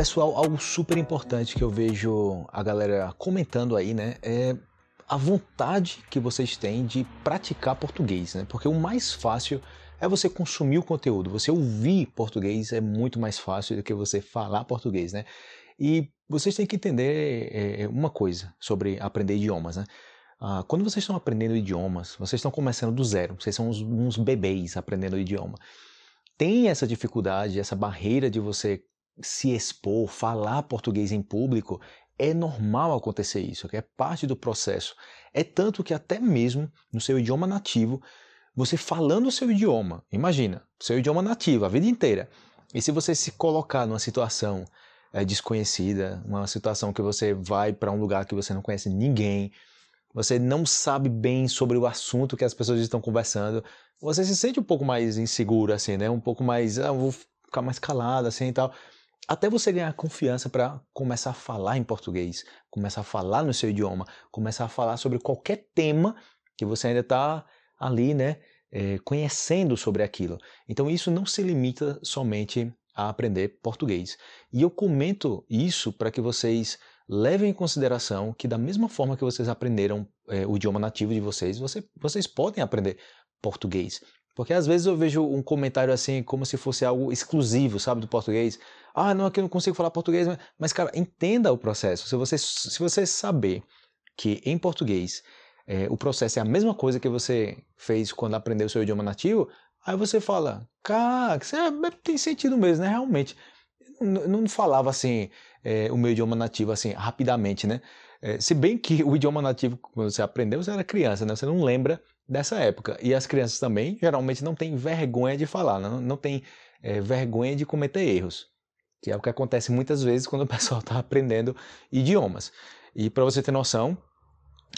Pessoal, algo super importante que eu vejo a galera comentando aí, né, é a vontade que vocês têm de praticar português, né? Porque o mais fácil é você consumir o conteúdo. Você ouvir português é muito mais fácil do que você falar português, né? E vocês têm que entender é, é uma coisa sobre aprender idiomas, né? Ah, quando vocês estão aprendendo idiomas, vocês estão começando do zero, vocês são uns, uns bebês aprendendo o idioma. Tem essa dificuldade, essa barreira de você se expor, falar português em público, é normal acontecer isso, é parte do processo. É tanto que até mesmo no seu idioma nativo, você falando o seu idioma, imagina, seu idioma nativo a vida inteira, e se você se colocar numa situação é, desconhecida, uma situação que você vai para um lugar que você não conhece ninguém, você não sabe bem sobre o assunto que as pessoas estão conversando, você se sente um pouco mais inseguro, assim, né? Um pouco mais, ah, vou ficar mais calado, assim e tal até você ganhar confiança para começar a falar em português, começar a falar no seu idioma, começar a falar sobre qualquer tema que você ainda está ali, né, é, conhecendo sobre aquilo. Então isso não se limita somente a aprender português. E eu comento isso para que vocês levem em consideração que da mesma forma que vocês aprenderam é, o idioma nativo de vocês, você, vocês podem aprender português. Porque às vezes eu vejo um comentário assim, como se fosse algo exclusivo, sabe, do português. Ah, não, aqui eu não consigo falar português. Mas, mas cara, entenda o processo. Se você, se você saber que em português é, o processo é a mesma coisa que você fez quando aprendeu o seu idioma nativo, aí você fala, cara, é, é, tem sentido mesmo, né? Realmente. Não, não falava assim, é, o meu idioma nativo assim, rapidamente, né? É, se bem que o idioma nativo, quando você aprendeu, você era criança, né? Você não lembra dessa época. E as crianças também, geralmente, não têm vergonha de falar, não, não têm é, vergonha de cometer erros, que é o que acontece muitas vezes quando o pessoal está aprendendo idiomas. E para você ter noção,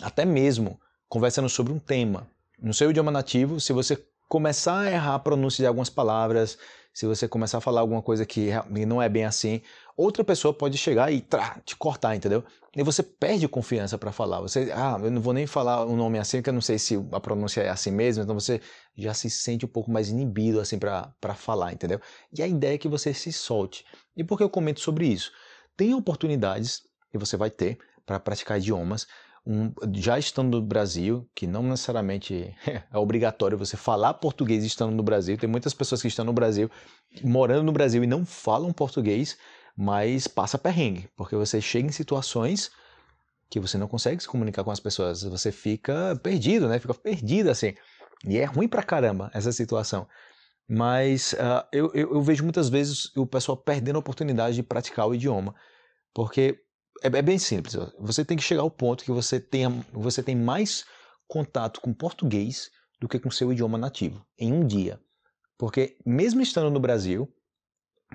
até mesmo conversando sobre um tema, no seu idioma nativo, se você começar a errar a pronúncia de algumas palavras, se você começar a falar alguma coisa que não é bem assim, outra pessoa pode chegar e trá, te cortar, entendeu? E você perde confiança para falar. Você, ah, eu não vou nem falar um nome assim, porque eu não sei se a pronúncia é assim mesmo, então você já se sente um pouco mais inibido assim para falar, entendeu? E a ideia é que você se solte. E por que eu comento sobre isso? Tem oportunidades que você vai ter para praticar idiomas, um, já estando no Brasil, que não necessariamente é obrigatório você falar português estando no Brasil, tem muitas pessoas que estão no Brasil, morando no Brasil e não falam português, mas passa perrengue, porque você chega em situações que você não consegue se comunicar com as pessoas, você fica perdido, né? Fica perdido assim. E é ruim pra caramba essa situação. Mas uh, eu, eu, eu vejo muitas vezes o pessoal perdendo a oportunidade de praticar o idioma, porque é, é bem simples. Ó. Você tem que chegar ao ponto que você tenha, você tem mais contato com português do que com seu idioma nativo em um dia, porque mesmo estando no Brasil,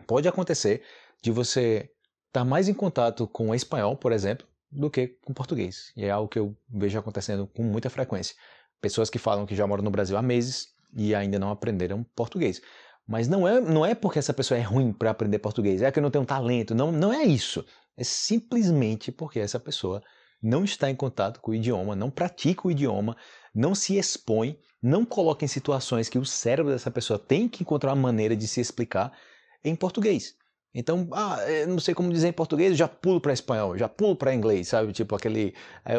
pode acontecer de você estar tá mais em contato com espanhol, por exemplo, do que com português. E é algo que eu vejo acontecendo com muita frequência. Pessoas que falam que já moram no Brasil há meses e ainda não aprenderam português. Mas não é, não é porque essa pessoa é ruim para aprender português, é que não tem um talento, não, não é isso. É simplesmente porque essa pessoa não está em contato com o idioma, não pratica o idioma, não se expõe, não coloca em situações que o cérebro dessa pessoa tem que encontrar uma maneira de se explicar em português. Então, ah, é, não sei como dizer em português, já pulo para espanhol, já pulo para inglês, sabe? Tipo aquele a, é,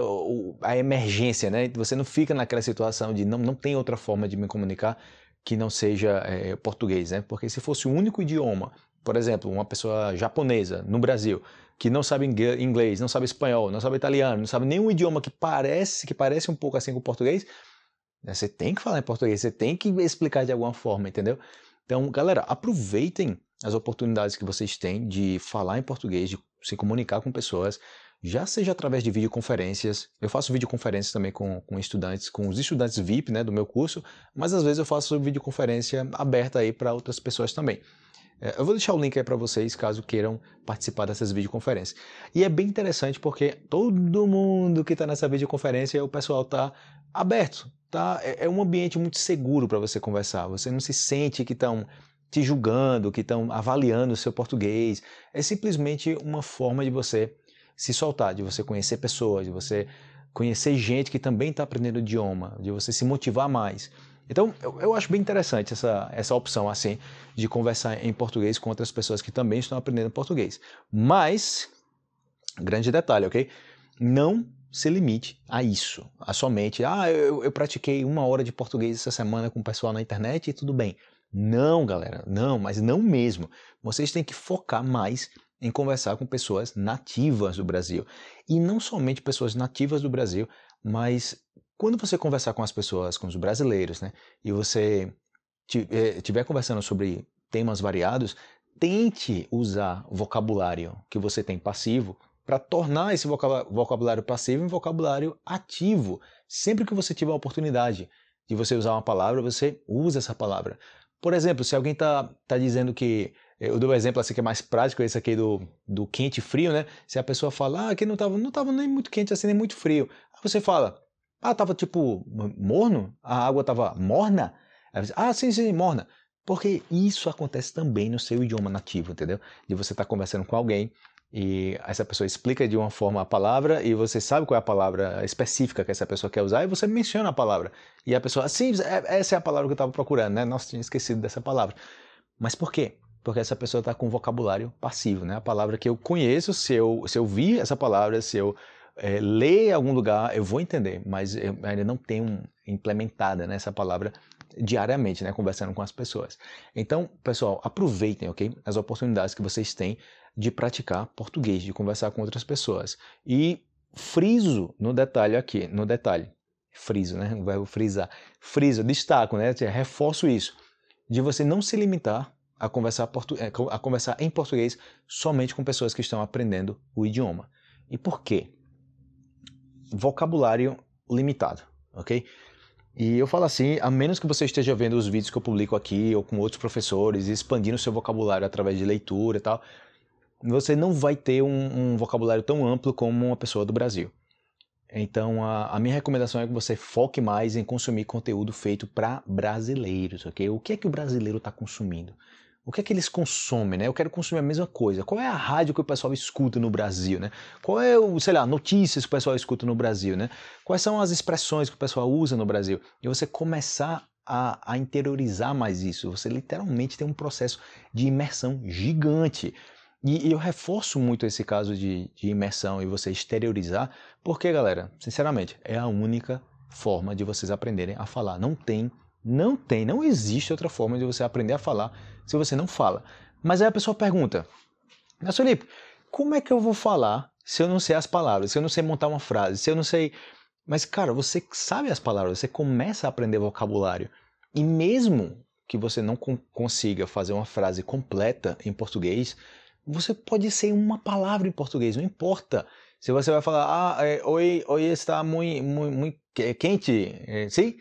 a, emergência, né? Você não fica naquela situação de não, não tem outra forma de me comunicar que não seja é, português, né? Porque se fosse o único idioma, por exemplo, uma pessoa japonesa no Brasil que não sabe inglês, não sabe espanhol, não sabe italiano, não sabe nenhum idioma que parece, que parece um pouco assim com o português, né, você tem que falar em português, você tem que explicar de alguma forma, entendeu? Então, galera, aproveitem as oportunidades que vocês têm de falar em português, de se comunicar com pessoas, já seja através de videoconferências. Eu faço videoconferências também com, com estudantes, com os estudantes VIP né, do meu curso, mas às vezes eu faço videoconferência aberta aí para outras pessoas também. É, eu vou deixar o link aí para vocês caso queiram participar dessas videoconferências. E é bem interessante porque todo mundo que está nessa videoconferência, o pessoal está aberto, tá? É, é um ambiente muito seguro para você conversar. Você não se sente que estão te julgando, que estão avaliando o seu português. É simplesmente uma forma de você se soltar, de você conhecer pessoas, de você conhecer gente que também está aprendendo o idioma, de você se motivar mais. Então, eu, eu, acho bem interessante essa, essa opção, assim, de conversar em português com outras pessoas que também estão aprendendo português. Mas, grande detalhe, ok? Não se limite a isso, a somente, ah, eu, eu pratiquei uma hora de português essa semana com o pessoal na internet e tudo bem. Não, galera, não, mas não mesmo. Vocês têm que focar mais em conversar com pessoas nativas do Brasil. E não somente pessoas nativas do Brasil, mas quando você conversar com as pessoas, com os brasileiros, né, e você estiver eh, conversando sobre temas variados, tente usar vocabulário que você tem passivo para tornar esse vocabulário passivo em vocabulário ativo. Sempre que você tiver a oportunidade de você usar uma palavra, você usa essa palavra. Por exemplo, se alguém está tá dizendo que. Eh, eu dou um exemplo assim que é mais prático, esse aqui do, do quente e frio, né? Se a pessoa fala, ah, aqui não estava não tava nem muito quente assim, nem muito frio. Aí você fala, ah, tava tipo morno? A água tava morna? Ah, sim, sim, morna. Porque isso acontece também no seu idioma nativo, entendeu? De você estar tá conversando com alguém e essa pessoa explica de uma forma a palavra e você sabe qual é a palavra específica que essa pessoa quer usar e você menciona a palavra. E a pessoa, assim, essa é a palavra que eu estava procurando, né? Nossa, tinha esquecido dessa palavra. Mas por quê? Porque essa pessoa está com um vocabulário passivo, né? A palavra que eu conheço, se eu, se eu vi essa palavra, se eu é, ler em algum lugar, eu vou entender, mas eu ainda não tenho implementada né, essa palavra diariamente, né, conversando com as pessoas. Então, pessoal, aproveitem, ok, as oportunidades que vocês têm de praticar português, de conversar com outras pessoas. E friso no detalhe aqui, no detalhe, friso, né, o verbo frisar, friso, destaco, né, assim, reforço isso, de você não se limitar a conversar, é, a conversar em português somente com pessoas que estão aprendendo o idioma. E por quê? vocabulário limitado, ok? E eu falo assim, a menos que você esteja vendo os vídeos que eu publico aqui ou com outros professores, expandindo seu vocabulário através de leitura e tal, você não vai ter um, um vocabulário tão amplo como uma pessoa do Brasil. Então, a, a, minha recomendação é que você foque mais em consumir conteúdo feito para brasileiros, ok? O que é que o brasileiro está consumindo? o que é que eles consomem, né? Eu quero consumir a mesma coisa. Qual é a rádio que o pessoal escuta no Brasil, né? Qual é o, sei lá, notícias que o pessoal escuta no Brasil, né? Quais são as expressões que o pessoal usa no Brasil? E você começar a, a interiorizar mais isso. Você literalmente tem um processo de imersão gigante. E, e eu reforço muito esse caso de, de imersão e você exteriorizar, porque, galera, sinceramente, é a única forma de vocês aprenderem a falar. Não tem não tem, não existe outra forma de você aprender a falar se você não fala. Mas aí a pessoa pergunta, mas Felipe, como é que eu vou falar se eu não sei as palavras, se eu não sei montar uma frase, se eu não sei. Mas, cara, você sabe as palavras, você começa a aprender vocabulário. E mesmo que você não consiga fazer uma frase completa em português, você pode ser uma palavra em português, não importa. Se você vai falar, ah, é, hoje, está muito, muito, muito quente, é, sim? Sí?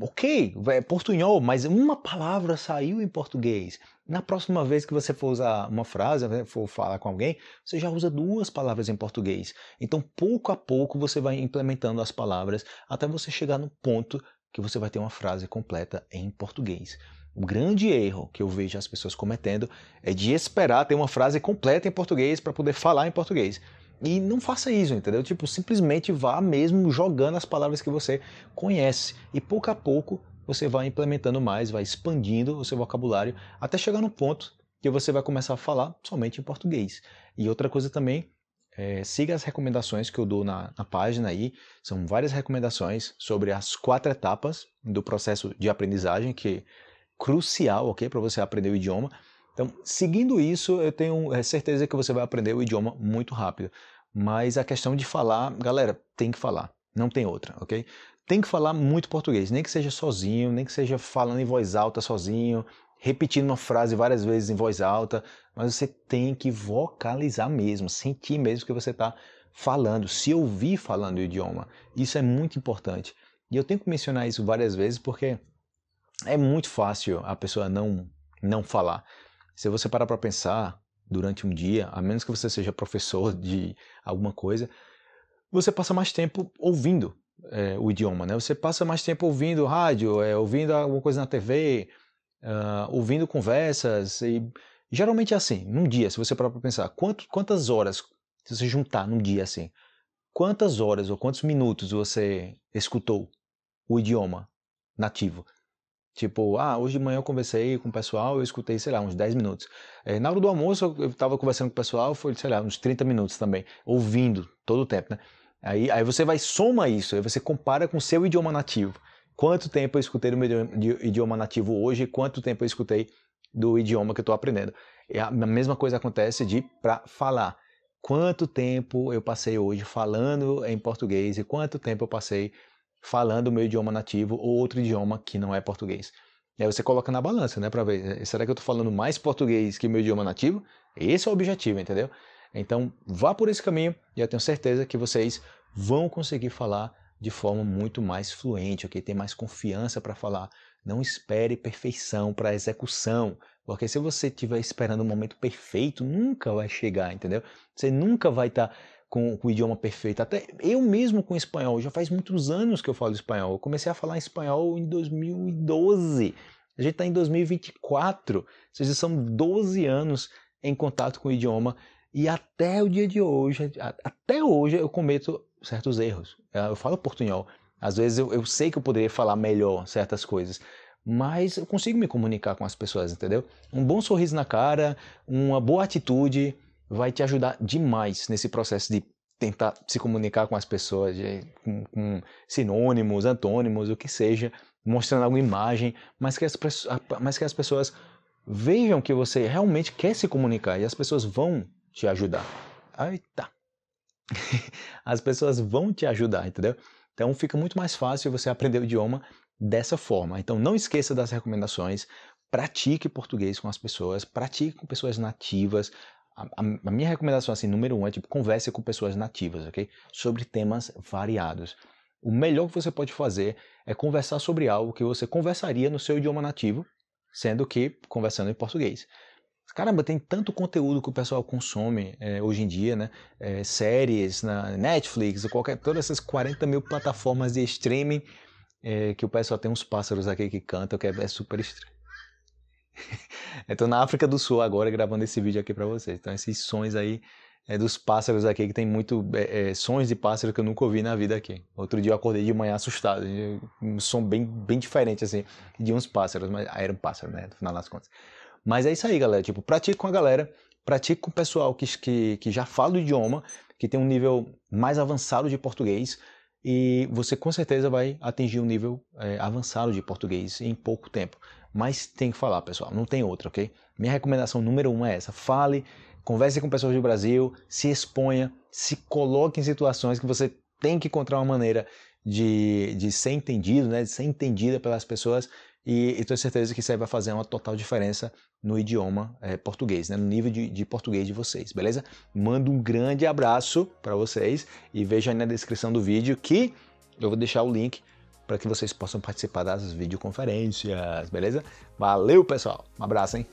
ok, é portunhol, mas uma palavra saiu em português. Na próxima vez que você for usar uma frase, né, for falar com alguém, você já usa duas palavras em português. Então, pouco a pouco, você vai implementando as palavras até você chegar no ponto que você vai ter uma frase completa em português. O grande erro que eu vejo as pessoas cometendo é de esperar ter uma frase completa em português para poder falar em português. E não faça isso, entendeu? Tipo, simplesmente vá mesmo jogando as palavras que você conhece. E pouco a pouco você vai implementando mais, vai expandindo o seu vocabulário até chegar no ponto que você vai começar a falar somente em português. E outra coisa também, é, siga as recomendações que eu dou na, na página aí. São várias recomendações sobre as quatro etapas do processo de aprendizagem, que é crucial, ok? Para você aprender o idioma. Então, seguindo isso, eu tenho é, certeza que você vai aprender o idioma muito rápido. Mas a questão de falar, galera, tem que falar, não tem outra, ok? Tem que falar muito português, nem que seja sozinho, nem que seja falando em voz alta sozinho, repetindo uma frase várias vezes em voz alta, mas você tem que vocalizar mesmo, sentir mesmo que você está falando, se ouvir falando o idioma. Isso é muito importante. E eu tenho que mencionar isso várias vezes porque é muito fácil a pessoa não não falar. Se você parar para pensar durante um dia, a menos que você seja professor de alguma coisa, você passa mais tempo ouvindo é, o idioma, né? Você passa mais tempo ouvindo rádio, é, ouvindo alguma coisa na TV, uh, ah, ouvindo conversas e geralmente é assim. Num dia, se você parar para pensar, quanto, quantas horas se você juntar num dia assim, quantas horas ou quantos minutos você escutou o idioma nativo? Tipo, ah, hoje de manhã eu conversei com o pessoal, eu escutei, sei lá, uns 10 minutos. É, na hora do almoço eu estava conversando com o pessoal, foi, sei lá, uns 30 minutos também, ouvindo todo o tempo, né? Aí, aí você vai soma isso, aí você compara com o seu idioma nativo. Quanto tempo eu escutei do meu idioma nativo hoje, e quanto tempo eu escutei do idioma que eu estou aprendendo. E é a mesma coisa acontece de para falar. Quanto tempo eu passei hoje falando em português e quanto tempo eu passei falando o meu idioma nativo ou outro idioma que não é português. E aí você coloca na balança, né, para ver, eh, será que eu estou falando mais português que meu idioma nativo? Esse é o objetivo, entendeu? Então, vá por esse caminho e eu tenho certeza que vocês vão conseguir falar de forma muito mais fluente, ok? Ter mais confiança para falar. Não espere perfeição para execução, porque se você estiver esperando o momento perfeito, nunca vai chegar, entendeu? Você nunca vai estar tá com, com, o idioma perfeito. Até eu mesmo com espanhol, já faz muitos anos que eu falo espanhol. Eu comecei a falar espanhol em 2012. A gente está em 2024, ou seja, são 12 anos em contato com o idioma e até o dia de hoje, até hoje eu cometo certos erros. É, eu falo portunhol, às vezes eu, eu sei que eu poderia falar melhor certas coisas, mas eu consigo me comunicar com as pessoas, entendeu? Um bom sorriso na cara, uma boa atitude, vai te ajudar demais nesse processo de tentar se comunicar com as pessoas, de, com, com, sinônimos, antônimos, o que seja, mostrando alguma imagem, mas que, as, mas que as pessoas vejam que você realmente quer se comunicar e as pessoas vão te ajudar. Eita! As pessoas vão te ajudar, entendeu? Então fica muito mais fácil você aprender o idioma dessa forma. Então não esqueça das recomendações, pratique português com as pessoas, pratique com pessoas nativas, a, a, minha recomendação, assim, número um é, tipo, converse com pessoas nativas, ok? Sobre temas variados. O melhor que você pode fazer é conversar sobre algo que você conversaria no seu idioma nativo, sendo que conversando em português. Caramba, tem tanto conteúdo que o pessoal consome é, hoje em dia, né? É, séries na Netflix, qualquer, todas essas 40 mil plataformas de streaming é, que o pessoal tem uns pássaros aqui que cantam, que é, é super estranho. eu então, tô na África do Sul agora gravando esse vídeo aqui para vocês. Então esses sons aí é dos pássaros aqui, que tem muito é, é, sons de pássaros que eu nunca ouvi na vida aqui. Outro dia eu acordei de manhã assustado, um som bem, bem diferente assim, de uns pássaros, mas ah, era um pássaro, né, no final das contas. Mas é isso aí, galera, tipo, pratique com a galera, pratique com o pessoal que, que, que já fala o idioma, que tem um nível mais avançado de português, e você com certeza vai atingir um nível é, avançado de português em pouco tempo. Mas tem que falar, pessoal, não tem outra, ok? Minha recomendação número um é essa: fale, converse com pessoas do Brasil, se exponha, se coloque em situações que você tem que encontrar uma maneira de, de ser entendido, né? de ser entendida pelas pessoas. E, e tenho certeza que isso aí vai fazer uma total diferença no idioma é, português, né? no nível de, de, português de vocês, beleza? Mando um grande abraço para vocês e veja aí na descrição do vídeo que eu vou deixar o link para que vocês possam participar das videoconferências, beleza? Valeu, pessoal. Um abraço, hein?